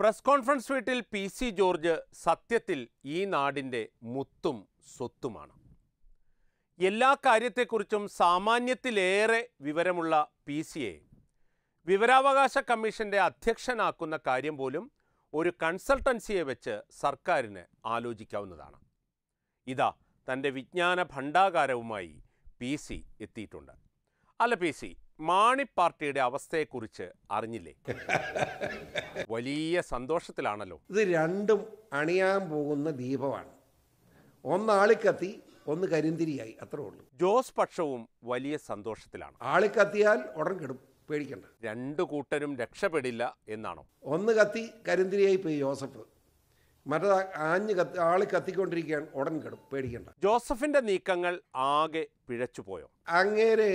press conference വീട്ടിൽ P C George സത്യത്തിൽ ഈ നാടിൻ്റെ മുത്തും സ്വത്തുമാണ് എല്ലാ കാര്യത്തെക്കുറിച്ചും സാമാന്യത്തിലേറെ വിവരമുള്ള പി സിയെ വിവരാവകാശ കമ്മീഷൻ്റെ അധ്യക്ഷനാക്കുന്ന കാര്യം പോലും ഒരു കൺസൾട്ടൻസിയെ വെച്ച് സർക്കാരിന് ആലോചിക്കാവുന്നതാണ് ഇതാ തൻ്റെ വിജ്ഞാന ഭണ്ഡാകാരവുമായി പി സി എത്തിയിട്ടുണ്ട് അല്ല പി സി മാണി പാർട്ടിയുടെ അവസ്ഥയെക്കുറിച്ച് അറിഞ്ഞില്ലേ വലിയ സന്തോഷത്തിലാണല്ലോ ഇത് രണ്ടും അണിയാൻ പോകുന്ന ദീപമാണ് ഒന്ന് ആളിക്കത്തി ഒന്ന് കരിന്തിരിയായി അത്രേ ഉള്ളൂ ജോസ് പക്ഷവും വലിയ സന്തോഷത്തിലാണ് ആളിക്കത്തിയാൽ ഉടൻ കിടും പേടിക്കണ്ട രണ്ടു കൂട്ടരും രക്ഷപ്പെടില്ല എന്നാണോ ഒന്ന് കത്തി കരിന്തിരിയായി പോയി ജോസഫ് മറ്റത് ആഞ്ഞ് കത്തി ആൾ കത്തിക്കൊണ്ടിരിക്കുകയാണ് ഉടൻ കിടും പേടിക്കണ്ട ജോസഫിന്റെ നീക്കങ്ങൾ ആകെ പിഴച്ചുപോയോ അങ്ങേരെ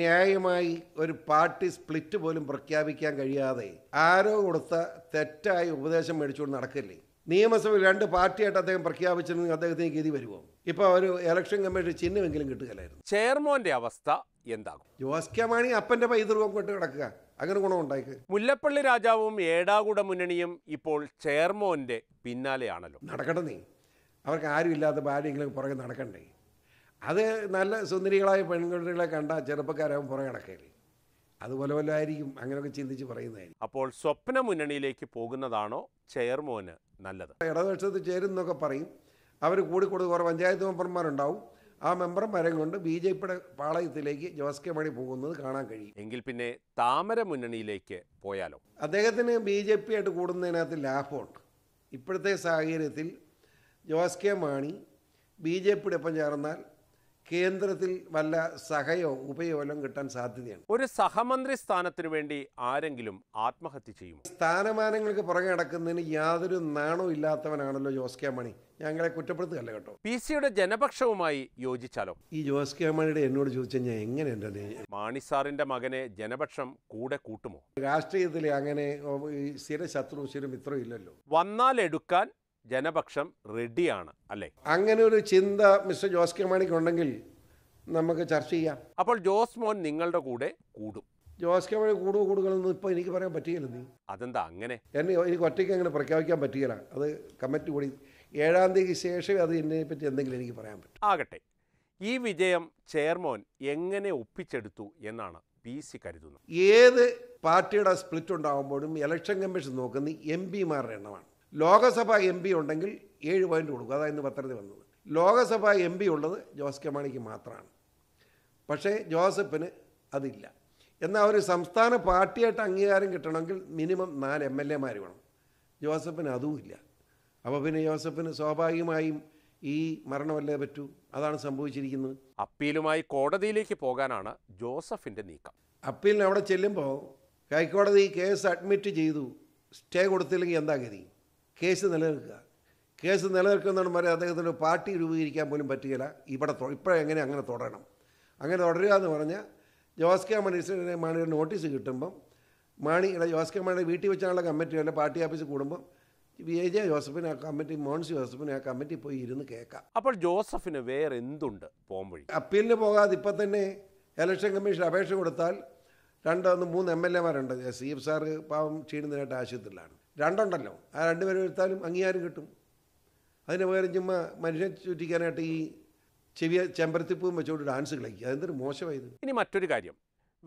ന്യായമായി ഒരു പാർട്ടി സ്പ്ലിറ്റ് പോലും പ്രഖ്യാപിക്കാൻ കഴിയാതെ ആരോ കൊടുത്ത തെറ്റായ ഉപദേശം മേടിച്ചുകൊണ്ട് നടക്കില്ലേ നിയമസഭയിൽ രണ്ട് പാർട്ടിയായിട്ട് അദ്ദേഹം പ്രഖ്യാപിച്ചിരുന്നെങ്കിൽ അദ്ദേഹത്തിന് ഗതി വരുമോ ഇപ്പൊ ഒരു ഇലക്ഷൻ കമ്മീഷൻ ചിഹ്നമെങ്കിലും കിട്ടുകയല്ലായിരുന്നു ചെയർമോന്റെ അവസ്ഥ എന്താകും ജോസ് കെ മാണി അപ്പന്റെ പൈതൃകം കൊണ്ട് കിടക്കുക അങ്ങനെ ഗുണമുണ്ടായിക്ക് മുല്ലപ്പള്ളി രാജാവും ഏടാകൂട മുന്നണിയും ഇപ്പോൾ ചെയർമോന്റെ പിന്നാലെയാണല്ലോ നടക്കട്ടെ നീ അവർക്ക് ആരും ഇല്ലാത്ത ഭാര്യയെങ്കിലും പുറകെ നടക്കണ്ടേ അത് നല്ല സുന്ദരികളായ പെൺകുട്ടികളെ കണ്ട ചെറുപ്പക്കാരാവും പുറകെ നടക്കല്ലേ അതുപോലെ പോലെ ആയിരിക്കും അങ്ങനെയൊക്കെ ചിന്തിച്ച് പറയുന്നതായിരിക്കും അപ്പോൾ സ്വപ്ന മുന്നണിയിലേക്ക് പോകുന്നതാണോ ചെയർമോന് നല്ലത് ഇടതുപക്ഷത്ത് ചേരുന്നൊക്കെ പറയും അവർ കൂടി കൂടി കുറേ പഞ്ചായത്ത് മെമ്പർമാരുണ്ടാവും ആ മെമ്പർമാരെ കൊണ്ട് ബി ജെ പിയുടെ പാളയത്തിലേക്ക് ജോസ് കെ മണി പോകുന്നത് കാണാൻ കഴിയും എങ്കിൽ പിന്നെ താമര മുന്നണിയിലേക്ക് പോയാലോ അദ്ദേഹത്തിന് ബി ജെ പി ആയിട്ട് കൂടുന്നതിനകത്ത് ലാഭമുണ്ട് ഇപ്പോഴത്തെ സാഹചര്യത്തിൽ Jose K Mani B J പിയുടെ ഒപ്പം ചേർന്നാൽ കേന്ദ്രത്തിൽ വല്ല സഹയോ ഉപയോഗം കിട്ടാൻ സാധ്യതയാണ് ഒരു സഹമന്ത്രി സ്ഥാനത്തിനു വേണ്ടി ആരെങ്കിലും ആത്മഹത്യ ചെയ്യും സ്ഥാനമാനങ്ങൾക്ക് പുറകെ നടക്കുന്നതിന് യാതൊരു നാണവും ഇല്ലാത്തവനാണല്ലോ ജോസ് കെ മണി ഞങ്ങളെ കുറ്റപ്പെടുത്തുകയല്ല കേട്ടോ പി സിയുടെ ജനപക്ഷവുമായി യോജിച്ചാലോ ഈ ജോസ് കെ മണിയുടെ എന്നോട് ചോദിച്ചാൽ ഞാൻ എങ്ങനെ എൻ്റെ മാണി സാറിന്റെ മകനെ ജനപക്ഷം കൂടെ കൂട്ടുമോ രാഷ്ട്രീയത്തിൽ അങ്ങനെ സ്ഥിര ശത്രു സ്ഥിര ഇല്ലല്ലോ വന്നാൽ എടുക്കാൻ ജനപക്ഷം റെഡിയാണ് അല്ലേ അങ്ങനെ ഒരു ചിന്ത മിസ്റ്റർ ജോസ് കെ മാണിക്ക് ഉണ്ടെങ്കിൽ നമുക്ക് ചർച്ച ചെയ്യാം അപ്പോൾ ജോസ് മോൻ നിങ്ങളുടെ കൂടെ കൂടും ജോസ് കെ മാണി കൂടുക കൂടുകളെന്ന് ഇപ്പൊ എനിക്ക് പറയാൻ പറ്റിയില്ല നീ അതെന്താ അങ്ങനെ എന്നെ എനിക്ക് ഒറ്റയ്ക്ക് അങ്ങനെ പ്രഖ്യാപിക്കാൻ പറ്റുകയില്ല അത് കമ്മിറ്റി കൂടി ഏഴാം തീയതിക്ക് ശേഷം അത് എന്നെ പറ്റി എന്തെങ്കിലും എനിക്ക് പറയാൻ പറ്റും ആകട്ടെ ഈ വിജയം ചെയർമോൻ എങ്ങനെ ഒപ്പിച്ചെടുത്തു എന്നാണ് പി സി കരുതുന്നത് ഏത് പാർട്ടിയുടെ സ്പ്ലിറ്റ് ഉണ്ടാകുമ്പോഴും ഇലക്ഷൻ കമ്മീഷൻ നോക്കുന്നത് എം പിമാരുടെ എണ്ണമാണ് ലോകസഭ എം പി ഉണ്ടെങ്കിൽ ഏഴ് പോയിൻ്റ് കൊടുക്കും ഇന്ന് പത്രത്തിൽ വന്നത് ലോകസഭ എം പി ഉള്ളത് ജോസ് കെ മാണിക്ക് മാത്രമാണ് പക്ഷേ ജോസഫിന് അതില്ല എന്നാൽ ഒരു സംസ്ഥാന പാർട്ടിയായിട്ട് അംഗീകാരം കിട്ടണമെങ്കിൽ മിനിമം നാല് എം എൽ എമാർ വേണം ജോസഫിന് അതുമില്ല അപ്പോൾ പിന്നെ ജോസഫിന് സ്വാഭാവികമായും ഈ മരണമല്ലേ പറ്റൂ അതാണ് സംഭവിച്ചിരിക്കുന്നത് അപ്പീലുമായി കോടതിയിലേക്ക് പോകാനാണ് ജോസഫിൻ്റെ നീക്കം അപ്പീലിന് അവിടെ ചെല്ലുമ്പോൾ ഹൈക്കോടതി കേസ് അഡ്മിറ്റ് ചെയ്തു സ്റ്റേ കൊടുത്തില്ലെങ്കിൽ എന്താ ഗതി കേസ് നിലനിൽക്കുക കേസ് നിലനിൽക്കുന്നതിന് വരെ അദ്ദേഹത്തിന് പാർട്ടി രൂപീകരിക്കാൻ പോലും പറ്റുകയില്ല ഇവിടെ ഇപ്പോഴെങ്ങനെ അങ്ങനെ തുടരണം അങ്ങനെ തുടരുക എന്ന് പറഞ്ഞാൽ ജോസ് കെ മണീസിനെ മാണിയുടെ നോട്ടീസ് കിട്ടുമ്പം മാണിയുടെ ജോസ് കെ മാണിയുടെ വീട്ടിൽ വെച്ചാണുള്ള കമ്മിറ്റി അല്ലെങ്കിൽ പാർട്ടി ഓഫീസിൽ കൂടുമ്പോൾ വി എ ജെ ജോസഫിന് ആ കമ്മിറ്റി മോൻസ് ജോസഫിന് ആ കമ്മിറ്റി പോയി ഇരുന്ന് കേൾക്കാം അപ്പോൾ ജോസഫിന് വേറെ എന്തുണ്ട് പോകുമ്പോൾ അപ്പീലിന് പോകാതെ ഇപ്പം തന്നെ ഇലക്ഷൻ കമ്മീഷൻ അപേക്ഷ കൊടുത്താൽ രണ്ടോ മൂന്ന് എം എൽ എമാരുണ്ട് സി എഫ് സാറ് പാവം ക്ഷീണിതനായിട്ട് ആശുപത്രിയിലാണ് രണ്ടുണ്ടല്ലോ ആ രണ്ടുപേരും എടുത്താലും അംഗീകാരം കിട്ടും അതിന് പകരം ചുമ്മാ മനുഷ്യൻ ചുറ്റിക്കാനായിട്ട് ഈ ചെവിയ ചെമ്പരത്തിപ്പൂവും വെച്ചുകൊണ്ട് ഡാൻസ് കളിക്കുക അതെന്തൊരു മോശമായത് ഇനി മറ്റൊരു കാര്യം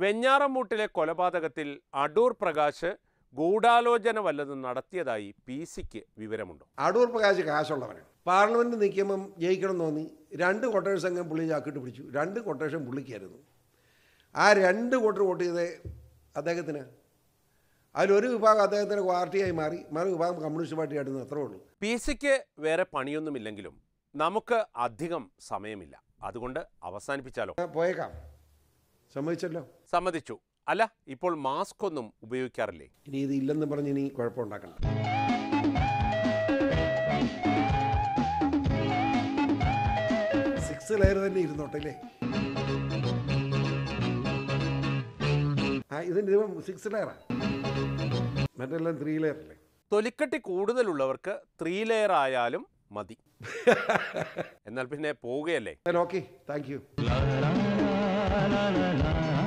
വെഞ്ഞാറമൂട്ടിലെ കൊലപാതകത്തിൽ അടൂർ പ്രകാശ് ഗൂഢാലോചന വല്ലതും നടത്തിയതായി പി സിക്ക് വിവരമുണ്ടോ അടൂർ പ്രകാശ് കാശുള്ളവനാണ് പാർലമെന്റ് നിൽക്കുമ്പം ജയിക്കണം തോന്നി രണ്ട് കൊട്ടേഴ്സ് അംഗം പുള്ളി ചാക്കിട്ട് പിടിച്ചു രണ്ട് കൊട്ടേഴ്സും പുള്ളിക്കായിരുന്നു ആ രണ്ട് കോട്ടർ വോട്ട് ചെയ്തേ അദ്ദേഹത്തിന് അതിലൊരു വിഭാഗം അദ്ദേഹത്തിൻ്റെ പാർട്ടിയായി മാറി മറു വിഭാഗം കമ്മ്യൂണിസ്റ്റ് പാർട്ടിയായിട്ട് അത്രേ ഉള്ളൂ പി സിക്ക് വേറെ പണിയൊന്നുമില്ലെങ്കിലും നമുക്ക് അധികം സമയമില്ല അതുകൊണ്ട് അവസാനിപ്പിച്ചാലോ പോയേക്കാം സമ്മതിച്ചല്ലോ സമ്മതിച്ചു അല്ല ഇപ്പോൾ മാസ്ക് ഒന്നും ഉപയോഗിക്കാറില്ലേ ഇനി ഇത് ഇല്ലെന്ന് പറഞ്ഞ് ഇനി കുഴപ്പമുണ്ടാക്കണ്ട സിക്സ് ലെയർ തന്നെ ഇരുന്നോട്ടെ ഇതിന്റെ ആ ഇതിന് സിക്സ് ലെയറാണ് മറ്റെല്ലാം ത്രീ ലെയർ അല്ലേ തൊലിക്കട്ടി കൂടുതലുള്ളവർക്ക് ത്രീ ലെയർ ആയാലും മതി എന്നാൽ പിന്നെ പോവുകയല്ലേ ഓക്കെ താങ്ക് യു